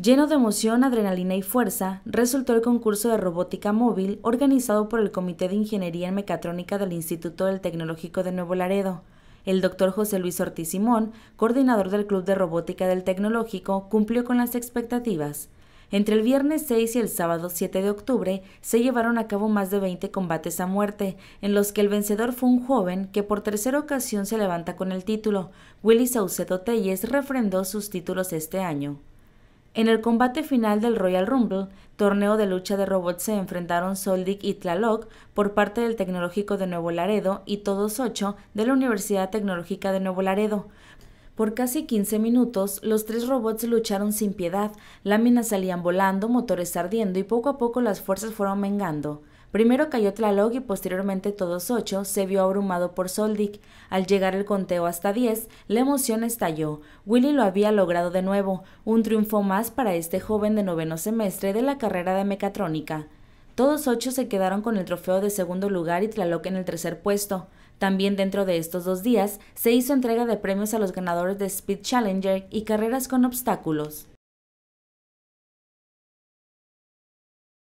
Lleno de emoción, adrenalina y fuerza, resultó el concurso de robótica móvil organizado por el Comité de Ingeniería en Mecatrónica del Instituto del Tecnológico de Nuevo Laredo. El doctor José Luis Ortiz Simón, coordinador del Club de Robótica del Tecnológico, cumplió con las expectativas. Entre el viernes 6 y el sábado 7 de octubre se llevaron a cabo más de 20 combates a muerte, en los que el vencedor fue un joven que por tercera ocasión se levanta con el título. Willy Saucedo Telles refrendó sus títulos este año. En el combate final del Royal Rumble, torneo de lucha de robots, se enfrentaron Soldic y Tlaloc por parte del Tecnológico de Nuevo Laredo y todos ocho de la Universidad Tecnológica de Nuevo Laredo. Por casi 15 minutos, los tres robots lucharon sin piedad, láminas salían volando, motores ardiendo y poco a poco las fuerzas fueron mengando. Primero cayó Tlaloc y posteriormente todos ocho se vio abrumado por Soldic. Al llegar el conteo hasta diez, la emoción estalló. Willy lo había logrado de nuevo, un triunfo más para este joven de noveno semestre de la carrera de mecatrónica. Todos ocho se quedaron con el trofeo de segundo lugar y Tlaloc en el tercer puesto. También dentro de estos dos días se hizo entrega de premios a los ganadores de Speed Challenger y carreras con obstáculos.